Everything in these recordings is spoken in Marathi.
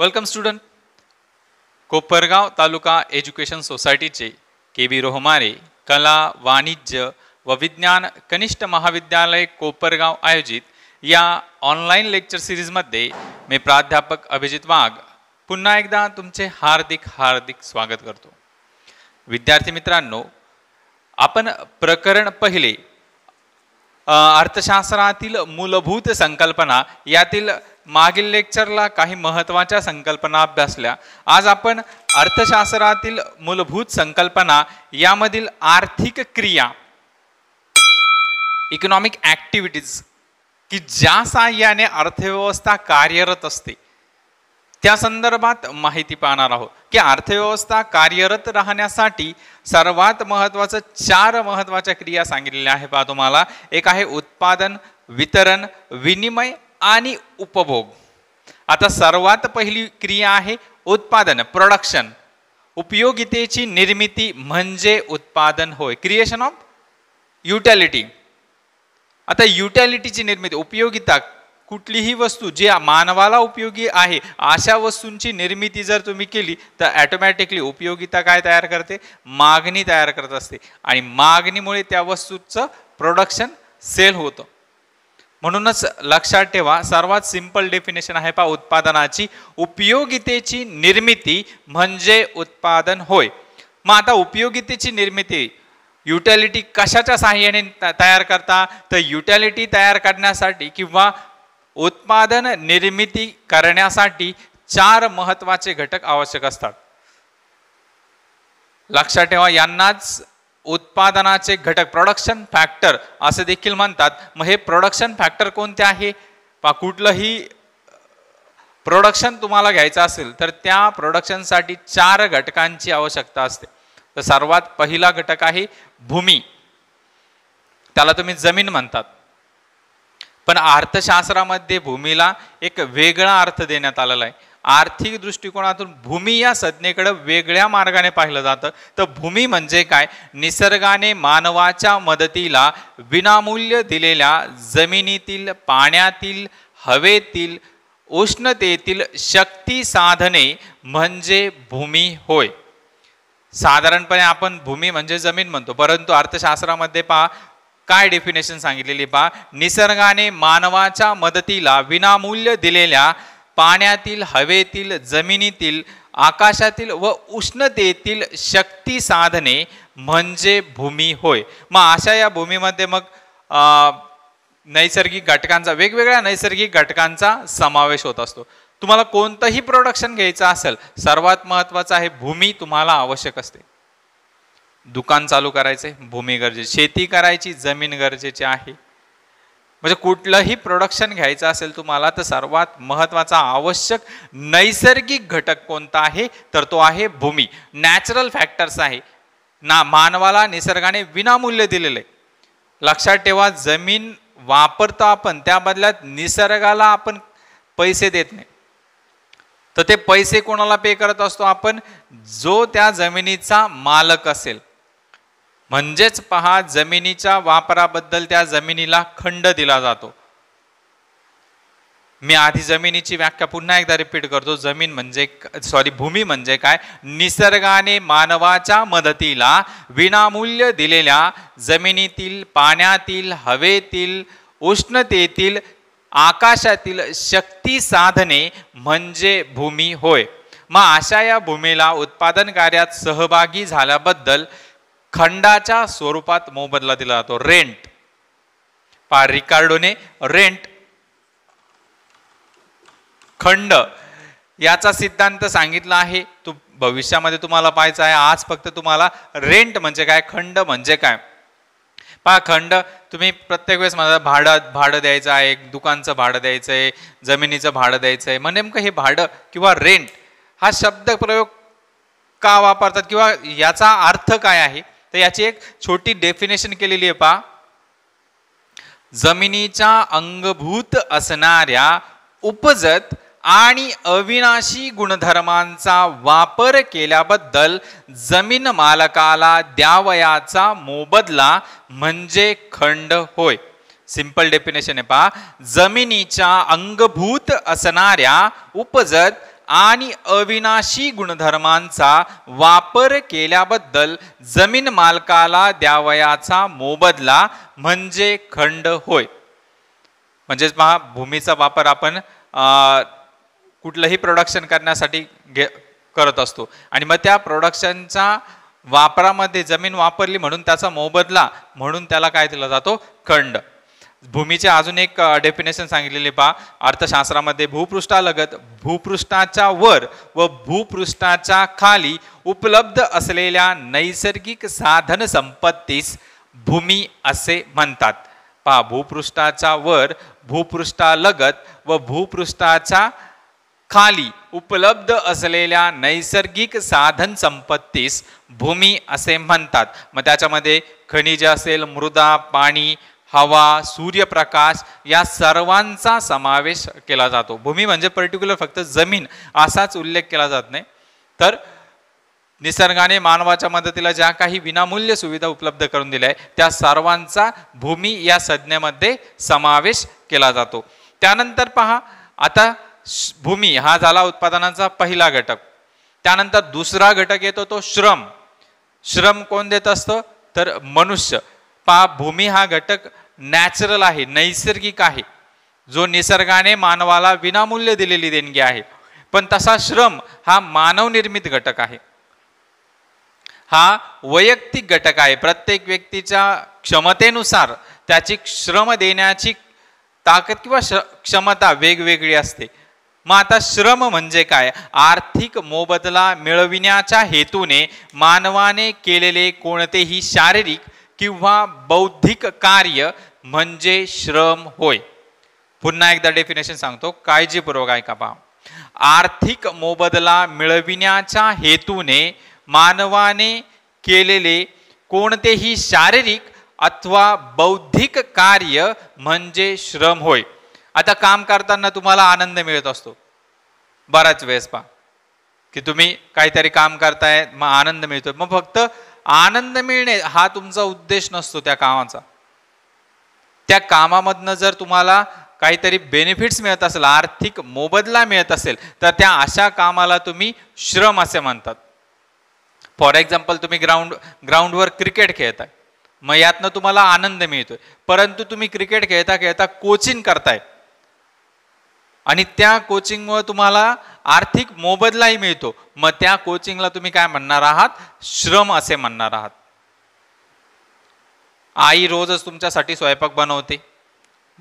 welcome student Kopargaon Taluka education सोसायटीचे के बी रोहमारे कला वाणिज्य व विज्ञान कनिष्ठ महाविद्यालय कोपरगाव आयोजित या ऑनलाईन लेक्चर सिरीजमध्ये मी प्राध्यापक अभिजित वाघ पुन्हा एकदा तुमचे हार्दिक हार्दिक स्वागत करतो विद्यार्थी मित्रांनो आपण प्रकरण पहिले अर्थशास्त्रातील मूलभूत संकल्पना यातील मागील लेक्चरला काही महत्त्वाच्या संकल्पना अभ्यासल्या आज आपण अर्थशास्त्रातील मूलभूत संकल्पना यामधील आर्थिक क्रिया इकॉनॉमिक ॲक्टिव्हिटीज की ज्या साह्याने अर्थव्यवस्था कार्यरत असते त्या संदर्भात माहिती पाहणार आहोत की अर्थव्यवस्था कार्यरत राहण्यासाठी सर्वात महत्वाचं चार महत्वाच्या क्रिया सांगितलेल्या आहे पहा तुम्हाला एक आहे उत्पादन वितरण विनिमय आणि उपभोग आता सर्वात पहिली क्रिया आहे उत्पादन प्रोडक्शन उपयोगितेची निर्मिती म्हणजे उत्पादन होय क्रिएशन ऑफ युटॅलिटी आता युटॅलिटीची निर्मिती उपयोगिता कुठलीही वस्तू जी मानवाला उपयोगी आहे अशा वस्तूंची निर्मिती जर तुम्ही केली तर ॲटोमॅटिकली उपयोगिता काय तयार करते मागणी तयार करत असते आणि मागणीमुळे त्या वस्तूचं प्रोडक्शन सेल होतं म्हणूनच लक्षात ठेवा सर्वात सिंपल डेफिनेशन आहे पा उत्पादनाची उपयोगितेची निर्मिती म्हणजे उत्पादन होय मग आता उपयोगितेची निर्मिती युटॅलिटी कशाच्या साहाय्याने तयार करता तर युटॅलिटी तयार करण्यासाठी किंवा उत्पादन निर्मिती करण्यासाठी चार महत्त्वाचे घटक आवश्यक असतात लक्षात ठेवा यांनाच उत्पादनाचे घटक प्रोडक्शन फॅक्टर असे देखील म्हणतात मग हे प्रोडक्शन फॅक्टर कोणते आहे पा कुठलंही प्रोडक्शन तुम्हाला घ्यायचं असेल तर त्या प्रोडक्शनसाठी चार घटकांची आवश्यकता असते तर सर्वात पहिला घटक आहे भूमी त्याला तुम्ही जमीन म्हणतात पण अर्थशास्त्रामध्ये भूमीला एक वेगळा अर्थ देण्यात आलेला आहे आर्थिक दृष्टिकोनातून भूमी या संज्ञेकडे वेगळ्या मार्गाने पाहिलं जातं तर भूमी म्हणजे काय निसर्गाने मानवाच्या मदतीला विनामूल्य दिलेल्या जमिनीतील पाण्यातील हवेतील उष्णतेतील शक्ती साधने म्हणजे भूमी होय साधारणपणे आपण भूमी म्हणजे जमीन म्हणतो परंतु अर्थशास्त्रामध्ये पहा काय डेफिनेशन सांगितलेली पहा निसर्गाने मानवाच्या मदतीला विनामूल्य दिलेल्या पाण्यातील हवेतील जमिनीतील आकाशातील व उष्णतेतील शक्ती साधने म्हणजे भूमी होय मग अशा या भूमीमध्ये मग नैसर्गिक घटकांचा वेगवेगळ्या नैसर्गिक घटकांचा समावेश होत असतो तुम्हाला कोणतंही प्रोडक्शन घ्यायचं असेल सर्वात महत्त्वाचं आहे भूमी तुम्हाला आवश्यक असते दुकान चालू करायचे भूमी गरजेची शेती करायची जमीन गरजेची आहे म्हणजे कुठलंही प्रोडक्शन घ्यायचं असेल तुम्हाला तर सर्वात महत्त्वाचा आवश्यक नैसर्गिक घटक कोणता आहे तर तो आहे भूमी नॅचरल फॅक्टर्स आहे ना मानवाला निसर्गाने विनामूल्य दिलेलं आहे लक्षात ठेवा जमीन वापरतो आपण त्या बदल्यात निसर्गाला आपण पैसे देत नाही तर ते पैसे कोणाला पे करत असतो आपण जो त्या जमिनीचा मालक असेल म्हणजेच पहा जमिनीच्या वापराबद्दल त्या जमिनीला खंड दिला जातो मी आधी जमिनीची व्याख्या पुन्हा एकदा रिपीट करतो जमीन म्हणजे सॉरी भूमी म्हणजे काय निसर्गाने मानवाच्या मदतीला विनामूल्य दिलेल्या जमिनीतील पाण्यातील हवेतील उष्णतेतील आकाशातील शक्ती साधने म्हणजे भूमी होय मग अशा या भूमीला उत्पादन कार्यात सहभागी झाल्याबद्दल खंडाच्या स्वरूपात मोबदला दिला जातो रेंट पा रिकार्डोने रेंट खंड याचा सिद्धांत सांगितला आहे तू भविष्यामध्ये तुम्हाला पाहायचं आहे आज फक्त तुम्हाला रेंट म्हणजे काय खंड म्हणजे काय पहा खंड तुम्ही प्रत्येक वेळेस मला भाडं भाडं द्यायचं आहे दुकानचं भाडं द्यायचं आहे जमिनीचं भाडं द्यायचं आहे मग नेमकं हे भाडं किंवा रेंट हा शब्द प्रयोग का वापरतात किंवा याचा अर्थ काय आहे तर याची एक छोटी डेफिनेशन केलेली आहे पा जमिनीच्या अंगभूत असणाऱ्या उपजत आणि अविनाशी गुणधर्मांचा वापर केल्याबद्दल जमीन मालकाला द्यावयाचा मोबदला म्हणजे खंड होय सिंपल डेफिनेशन आहे पा, जमिनीच्या अंगभूत असणाऱ्या उपजत आणि अविनाशी गुणधर्मांचा वापर केल्याबद्दल जमीन मालकाला द्यावयाचा मोबदला म्हणजे खंड होय म्हणजेच महा भूमीचा वापर आपण कुठलंही प्रोडक्शन करण्यासाठी घे करत असतो आणि मग त्या प्रोडक्शनचा वापरामध्ये जमीन वापरली म्हणून त्याचा मोबदला म्हणून त्याला काय दिला जातो खंड भूमीचे अजून एक डेफिनेशन सांगितलेले पहा अर्थशास्त्रामध्ये भूपृष्ठालगत भूपृष्ठाच्या वर व भूपृष्ठाच्या खाली उपलब्ध असलेल्या नैसर्गिक साधन संपत्तीस भूमी असे म्हणतात पहा भूपृष्ठाच्या वर भूपृष्ठालगत व भूपृष्ठाच्या खाली उपलब्ध असलेल्या नैसर्गिक साधन संपत्तीस भूमी असे म्हणतात मग त्याच्यामध्ये खनिज असेल मृदा पाणी हवा सूर्यप्रकाश या सर्वांचा समावेश केला जातो भूमी म्हणजे पर्टिक्युलर फक्त जमीन असाच उल्लेख केला जात नाही तर निसर्गाने मानवाच्या मदतीला ज्या काही विनामूल्य सुविधा उपलब्ध करून दिल्या आहे त्या सर्वांचा भूमी या संज्ञेमध्ये समावेश केला जातो त्यानंतर पहा आता भूमी हा झाला उत्पादनाचा पहिला घटक त्यानंतर दुसरा घटक येतो तो श्रम श्रम कोण देत असतं तर मनुष्य पा भूमी हा घटक नॅचरल आहे नैसर्गिक आहे जो निसर्गाने मानवाला विनामूल्य दिलेली देणगी आहे पण तसा श्रम हा मानवनिर्मित घटक आहे हा वैयक्तिक घटक आहे प्रत्येक व्यक्तीच्या क्षमतेनुसार त्याची श्रम देण्याची ताकद किंवा क्षमता वेगवेगळी असते मग आता श्रम म्हणजे काय आर्थिक मोबदला मिळविण्याच्या हेतूने मानवाने केलेले कोणतेही शारीरिक किंवा बौद्धिक कार्य म्हणजे श्रम होय पुन्हा एकदा डेफिनेशन सांगतो काळजीपूर्वक ऐका पहा आर्थिक मोबदला मिळविण्याच्या हेतूने मानवाने केलेले कोणतेही शारीरिक अथवा बौद्धिक कार्य म्हणजे श्रम होय आता काम करताना तुम्हाला आनंद मिळत असतो बराच वेळेस पहा की तुम्ही काहीतरी काम करताय मग आनंद मिळतो मग फक्त आनंद मिळणे हा तुमचा उद्देश नसतो त्या कामाचा त्या कामामधनं जर तुम्हाला काहीतरी बेनिफिट्स मिळत असेल आर्थिक मोबदला मिळत असेल तर त्या अशा कामाला तुम्ही श्रम असे म्हणतात फॉर एक्झाम्पल तुम्ही ग्राउंड ग्राउंडवर क्रिकेट खेळताय मग यातनं तुम्हाला आनंद मिळतोय परंतु तुम्ही क्रिकेट खेळता खेळता कोचिंग करताय आणि त्या मुळे तुम्हाला आर्थिक मोबदलाही मिळतो मग त्या कोचिंगला तुम्ही काय म्हणणार आहात श्रम असे म्हणणार आहात आई रोजच तुमच्यासाठी स्वयंपाक बनवते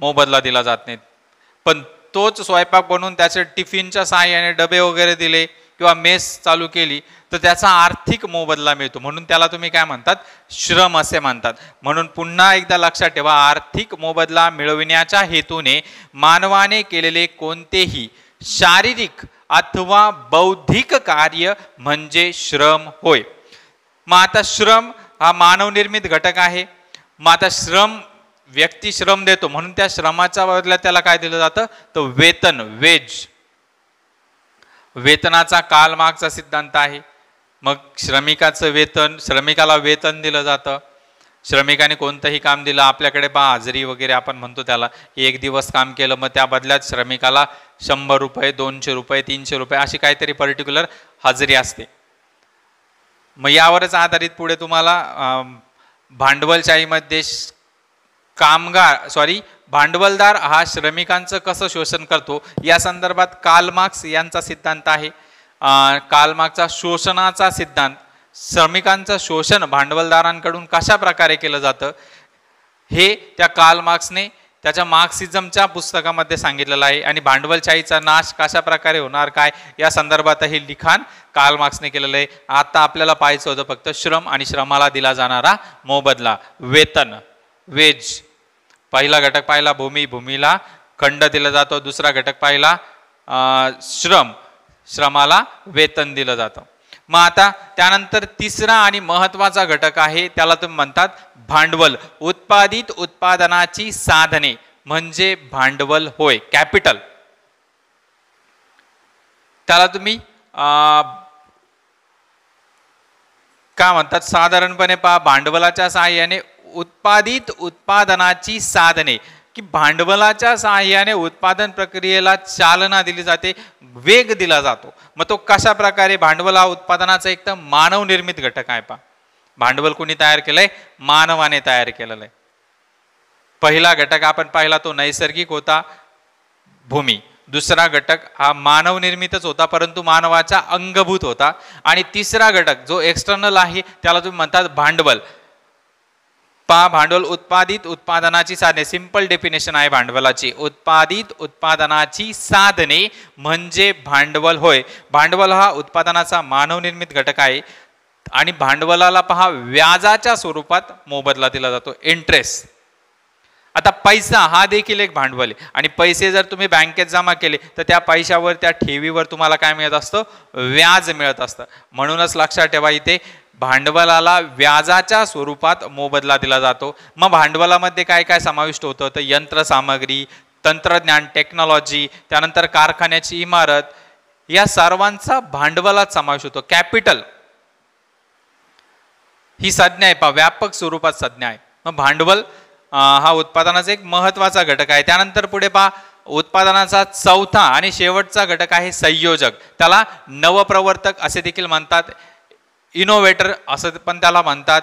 मोबदला दिला जात नाही पण तोच स्वयंपाक बनवून त्याचे टिफिनच्या सहाय्याने डबे वगैरे दिले किंवा मेस चालू केली तर त्याचा आर्थिक मोबदला मिळतो म्हणून त्याला तुम्ही काय म्हणतात श्रम असे म्हणतात म्हणून पुन्हा एकदा लक्षात ठेवा आर्थिक मोबदला मिळविण्याच्या हेतूने मानवाने केलेले कोणतेही शारीरिक अथवा बौद्धिक कार्य म्हणजे श्रम होय मग आता श्रम हा मानवनिर्मित घटक आहे मग आता श्रम व्यक्ती श्रम देतो म्हणून त्या श्रमाच्या बदल्यात त्याला काय दिलं जातं तर वेतन वेज वेतनाचा कालमागचा सिद्धांत आहे मग श्रमिकाचं वेतन श्रमिकाला वेतन दिलं जातं श्रमिकाने कोणतंही काम दिलं आपल्याकडे बा हाजरी वगैरे आपण म्हणतो त्याला एक दिवस काम केलं मग त्या बदल्यात श्रमिकाला शंभर रुपये दोनशे रुपये तीनशे रुपये अशी काहीतरी पर्टिक्युलर हजेरी असते मग यावरच आधारित पुढे तुम्हाला भांडवलशाहीमध्ये कामगार सॉरी भांडवलदार हा श्रमिकांचं कसं शोषण करतो या संदर्भात कार्ल यांचा सिद्धांत आहे कालमार्क्सचा शोषणाचा सिद्धांत श्रमिकांचं शोषण भांडवलदारांकडून कशा प्रकारे केलं जातं हे त्या कालमार्क्सने त्याच्या मार्क्सिझमच्या पुस्तकामध्ये सांगितलेलं आहे आणि भांडवलशाहीचा नाश कशा प्रकारे होणार काय या संदर्भातही लिखाण काल मार्क्सने केलेलं आहे आता आपल्याला पाहायचं होतं फक्त श्रम आणि श्रमाला दिला जाणारा मोबदला वेतन वेज पहिला घटक पाहिला भूमी भूमीला खंड दिला जातो दुसरा घटक पाहिला श्रम श्रमाला वेतन दिलं जातं मग आता त्यानंतर तिसरा आणि महत्वाचा घटक आहे त्याला तुम्ही म्हणतात भांडवल उत्पादित उत्पादनाची साधने म्हणजे भांडवल होय कॅपिटल त्याला तुम्ही का म्हणतात साधारणपणे पहा भांडवलाच्या सहाय्याने उत्पादित उत्पादनाची साधने की भांडवलाच्या सहाय्याने उत्पादन प्रक्रियेला चालना दिली जाते वेग दिला जातो मग तो कशा प्रकारे भांडवल हा उत्पादनाचा एक तर मानवनिर्मित घटक आहे पा भांडवल कोणी तयार केलंय मानवाने तयार केलेलं आहे पहिला घटक आपण पाहिला तो नैसर्गिक होता भूमी दुसरा घटक हा मानवनिर्मितच होता परंतु मानवाचा अंगभूत होता आणि तिसरा घटक जो एक्सटर्नल आहे त्याला तुम्ही म्हणतात भांडवल पा भांडवल उत्पादित उत्पादनाची साधने सिंपल डेफिनेशन आहे भांडवलाची उत्पादित उत्पादनाची साधने म्हणजे भांडवल होय भांडवल हा उत्पादनाचा मानवनिर्मित घटक आहे आणि भांडवलाला पहा व्याजाच्या स्वरूपात मोबदला दिला जातो इंटरेस्ट आता पैसा हा देखील एक भांडवल आहे आणि पैसे जर तुम्ही बँकेत जमा केले तर त्या पैशावर त्या ठेवीवर तुम्हाला काय मिळत असतं व्याज मिळत असतं म्हणूनच लक्षात ठेवा इथे भांडवलाला व्याजाच्या स्वरूपात मोबदला दिला जातो मग भांडवलामध्ये काय काय समाविष्ट होतं तर यंत्रसामग्री तंत्रज्ञान टेक्नॉलॉजी त्यानंतर कारखान्याची इमारत या सर्वांचा भांडवलात समावेश होतो कॅपिटल ही संज्ञा आहे पा व्यापक स्वरूपात संज्ञा आहे मग भांडवल हा उत्पादनाचा एक महत्वाचा घटक आहे त्यानंतर पुढे पहा उत्पादनाचा चौथा आणि शेवटचा घटक आहे संयोजक त्याला नवप्रवर्तक असे देखील म्हणतात इनोव्हेटर असं पण त्याला म्हणतात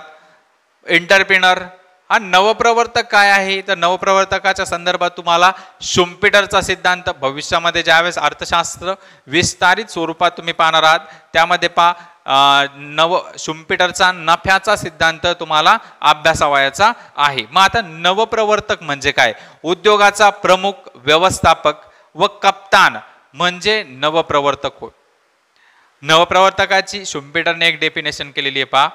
एंटरप्रिनर हा नवप्रवर्तक काय आहे तर नवप्रवर्तकाच्या संदर्भात तुम्हाला शुम्पिटरचा सिद्धांत भविष्यामध्ये ज्यावेळेस अर्थशास्त्र विस्तारित स्वरूपात तुम्ही पाहणार आहात त्यामध्ये पा नव शुम्पिटरचा नफ्याचा सिद्धांत तुम्हाला वयाचा आहे मग आता नवप्रवर्तक म्हणजे काय उद्योगाचा प्रमुख व्यवस्थापक व कप्तान म्हणजे नवप्रवर्तक होय नवप्रवर्तकाची शुंपिटरने एक डेफिनेशन केलेली आहे पा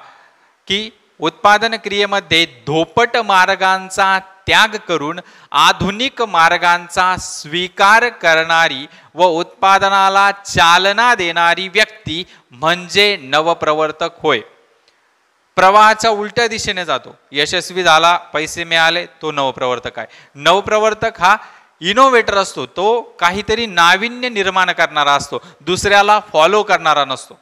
की उत्पादन क्रियेमध्ये धोपट मार्गांचा त्याग करून आधुनिक मार्गांचा स्वीकार करणारी व उत्पादनाला चालना देणारी व्यक्ती म्हणजे नवप्रवर्तक होय प्रवाहाच्या उलट्या दिशेने जातो यशस्वी झाला पैसे मिळाले तो नवप्रवर्तक आहे नवप्रवर्तक हा इनोव्हेटर असतो तो काहीतरी नाविन्य निर्माण करणारा असतो दुसऱ्याला फॉलो करणारा नसतो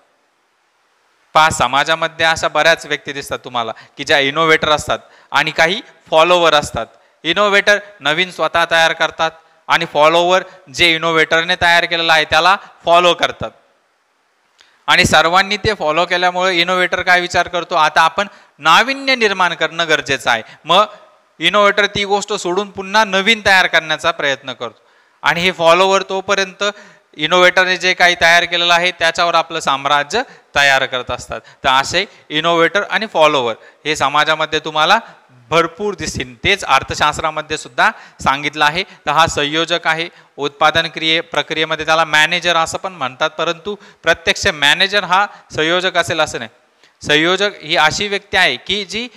पहा समाजामध्ये अशा बऱ्याच व्यक्ती दिसतात तुम्हाला की ज्या इनोव्हेटर असतात आणि काही फॉलोवर असतात इनोव्हेटर नवीन स्वतः तयार करतात आणि फॉलोवर जे इनोव्हेटरने तयार केलेलं आहे त्याला फॉलो करतात आणि सर्वांनी ते फॉलो केल्यामुळे इनोव्हेटर काय विचार करतो आता आपण नाविन्य निर्माण करणं गरजेचं आहे मग इनोव्हेटर ती गोष्ट सोडून पुन्हा नवीन तयार करण्याचा प्रयत्न करतो आणि हे फॉलोवर तोपर्यंत इनोव्हेटरने जे काही तयार केलेलं आहे त्याच्यावर आपलं साम्राज्य तयार करत असतात तर असे इनोव्हेटर आणि फॉलोवर हे समाजामध्ये तुम्हाला भरपूर दिसतील तेच अर्थशास्त्रामध्ये सुद्धा सांगितलं आहे तर हा संयोजक आहे उत्पादन क्रिये प्रक्रियेमध्ये त्याला मॅनेजर असं पण म्हणतात परंतु प्रत्यक्ष मॅनेजर हा संयोजक असेल असं नाही संयोजक ही अशी व्यक्ती आहे की जी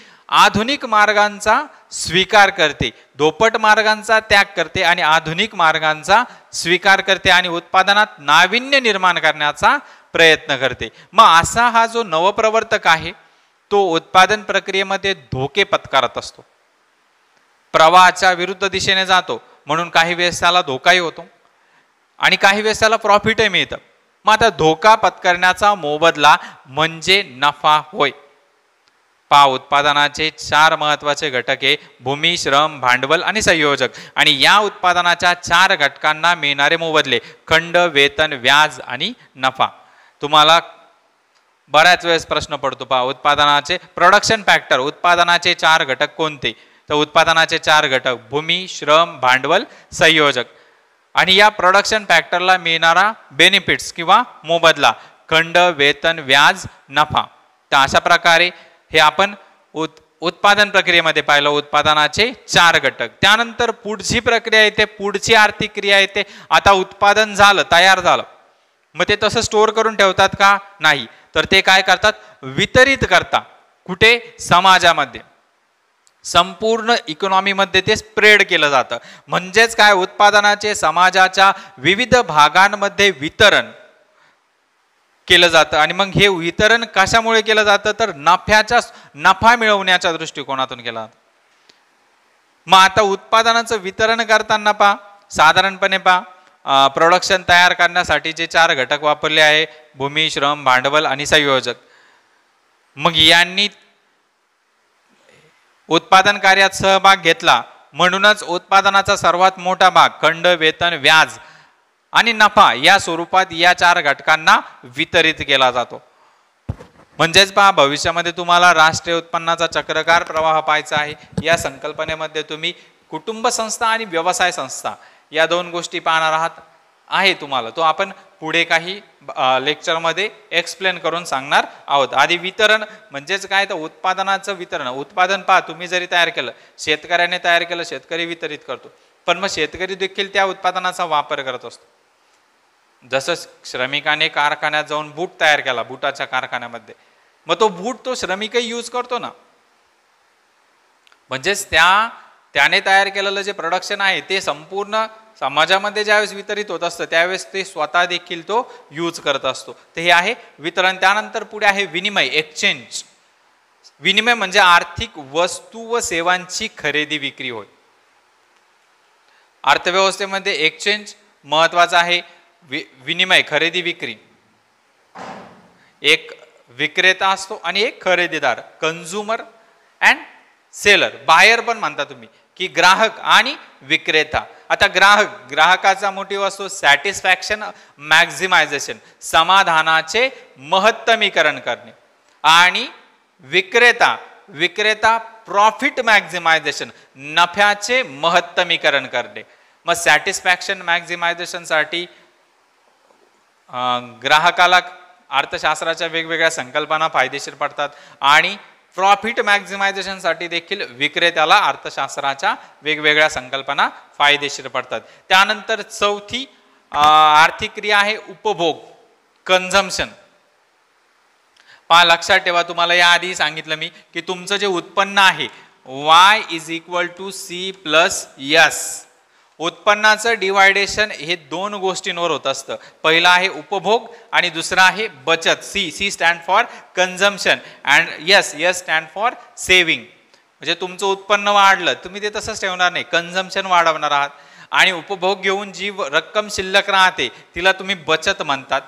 आधुनिक मार्गांचा स्वीकार करते दोपट मार्गांचा त्याग करते आणि आधुनिक मार्गांचा स्वीकार करते आणि उत्पादनात नाविन्य निर्माण करण्याचा प्रयत्न करते मग असा हा जो नवप्रवर्तक आहे तो उत्पादन प्रक्रियेमध्ये धोके पत्कारत असतो प्रवाहाच्या विरुद्ध दिशेने जातो म्हणून काही वेळेस त्याला धोकाही होतो आणि काही वेळेस त्याला प्रॉफिटही मिळतं मग आता धोका पत्करण्याचा मोबदला म्हणजे नफा होय पा उत्पादनाचे चार महत्त्वाचे घटक आहे भूमी श्रम भांडवल आणि संयोजक आणि या उत्पादनाच्या चार घटकांना मिळणारे मोबदले खंड वेतन व्याज आणि नफा तुम्हाला बऱ्याच वेळेस प्रश्न पडतो पहा उत्पादनाचे प्रोडक्शन फॅक्टर उत्पादनाचे चार घटक कोणते तर उत्पादनाचे चार घटक भूमी श्रम भांडवल संयोजक आणि या प्रोडक्शन फॅक्टरला मिळणारा बेनिफिट्स किंवा मोबदला खंड वेतन व्याज नफा तर अशा प्रकारे हे आपण उत् उत्पादन प्रक्रियेमध्ये पाहिलं उत्पादनाचे चार घटक त्यानंतर पुढची प्रक्रिया येते पुढची आर्थिक क्रिया येते आता उत्पादन झालं तयार झालं मग ते तसं स्टोअर करून ठेवतात का नाही तर ते काय करतात वितरित करता कुठे समाजामध्ये संपूर्ण इकॉनॉमीमध्ये ते स्प्रेड केलं जातं म्हणजेच काय उत्पादनाचे समाजाच्या विविध भागांमध्ये वितरण केलं जातं आणि मग हे वितरण कशामुळे केलं जातं तर नफ्याच्या नफा मिळवण्याच्या दृष्टिकोनातून केला मग आता उत्पादनाचं वितरण करताना पा साधारणपणे पहा प्रोडक्शन तयार करण्यासाठी जे चार घटक वापरले आहे भूमी श्रम भांडवल आणि संयोजक मग यांनी उत्पादन कार्यात सहभाग घेतला म्हणूनच उत्पादनाचा सर्वात मोठा भाग खंड वेतन व्याज आणि नफा या स्वरूपात या चार घटकांना वितरित केला जातो म्हणजेच पहा भविष्यामध्ये तुम्हाला राष्ट्रीय उत्पन्नाचा चक्रकार प्रवाह पाहायचा आहे या संकल्पनेमध्ये तुम्ही कुटुंब संस्था आणि व्यवसाय संस्था या दोन गोष्टी पाहणार आहात आहे तुम्हाला तो आपण पुढे काही लेक्चरमध्ये एक्सप्लेन करून सांगणार आहोत आधी वितरण म्हणजेच काय तर उत्पादनाचं वितरण उत्पादन पहा तुम्ही जरी तयार केलं शेतकऱ्याने तयार केलं शेतकरी वितरित करतो पण मग शेतकरी देखील त्या उत्पादनाचा वापर करत असतो जसं श्रमिकाने कारखान्यात जाऊन बूट तयार केला बुटाच्या कारखान्यामध्ये मग तो बूट तो श्रमिकही यूज करतो ना म्हणजेच त्या त्याने तयार केलेलं जे प्रोडक्शन आहे ते संपूर्ण समाजामध्ये ज्यावेळेस वितरित होत असतं त्यावेळेस ते स्वतः देखील तो यूज करत असतो तर हे आहे वितरण त्यानंतर पुढे आहे विनिमय एक्सचेंज विनिमय म्हणजे आर्थिक वस्तू व सेवांची खरेदी विक्री होय अर्थव्यवस्थेमध्ये एक्सचेंज महत्वाचा आहे विनिमय खरेदी विक्री एक विक्रेता असतो आणि एक खरेदीदार कन्झ्युमर अँड सेलर बायर पण म्हणता तुम्ही की ग्राहक आणि विक्रेता आता ग्राहक ग्राहकाचा मोटिव्ह असतो सॅटिस्फॅक्शन मॅक्झिमायझेशन समाधानाचे महत्तमीकरण करणे आणि विक्रेता विक्रेता प्रॉफिट मॅक्झिमायझेशन नफ्याचे महत्तमीकरण करणे मग सॅटिस्फॅक्शन मॅक्झिमायझेशनसाठी ग्राहकाला अर्थशास्त्राच्या वेगवेगळ्या संकल्पना फायदेशीर पडतात आणि प्रॉफिट मॅक्झिमायझेशनसाठी देखील विक्रेत्याला अर्थशास्त्राच्या वेगवेगळ्या संकल्पना फायदेशीर पडतात त्यानंतर चौथी आर्थिक क्रिया आहे उपभोग कन्झम्शन पहा लक्षात ठेवा तुम्हाला याआधी सांगितलं मी की तुमचं जे उत्पन्न आहे Y is equal to C plus S उत्पन्नाचं डिवायडेशन हे दोन गोष्टींवर होत असतं पहिलं आहे उपभोग आणि दुसरं आहे बचत C C stand for consumption and S S stand for saving म्हणजे तुमचं उत्पन्न वाढलं तुम्ही ते तसंच ठेवणार नाही कन्झम्पशन वाढवणार आहात आणि उपभोग घेऊन जी रक्कम शिल्लक राहते तिला तुम्ही बचत म्हणतात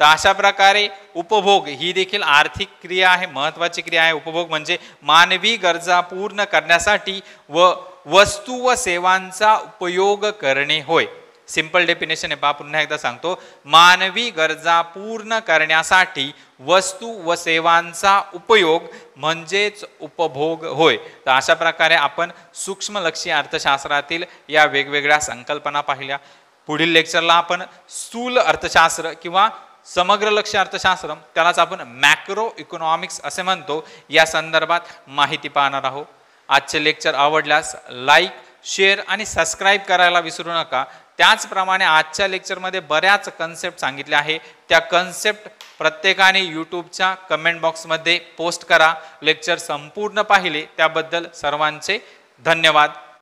तर अशा प्रकारे उपभोग ही देखील आर्थिक क्रिया आहे महत्त्वाची क्रिया आहे उपभोग म्हणजे मानवी गरजा पूर्ण करण्यासाठी व वस्तू व सेवांचा उपयोग करणे होय सिंपल डेफिनेशन आहे पहा पुन्हा एकदा सांगतो मानवी गरजा पूर्ण करण्यासाठी वस्तू व सेवांचा उपयोग म्हणजेच उपभोग होय तर अशा प्रकारे आपण सूक्ष्मलक्षी अर्थशास्त्रातील या वेगवेगळ्या संकल्पना पाहिल्या पुढील लेक्चरला आपण स्थूल अर्थशास्त्र किंवा समग्र लक्ष अर्थशास्त्र त्यालाच आपण मॅक्रो इकॉनॉमिक्स असे म्हणतो या संदर्भात माहिती पाहणार आहोत आजचे लेक्चर आवडल्यास लाईक शेअर आणि सबस्क्राईब करायला विसरू नका त्याचप्रमाणे आजच्या लेक्चरमध्ये बऱ्याच कन्सेप्ट सांगितल्या आहे त्या कन्सेप्ट प्रत्येकाने यूट्यूबच्या कमेंट बॉक्समध्ये पोस्ट करा लेक्चर संपूर्ण पाहिले त्याबद्दल सर्वांचे धन्यवाद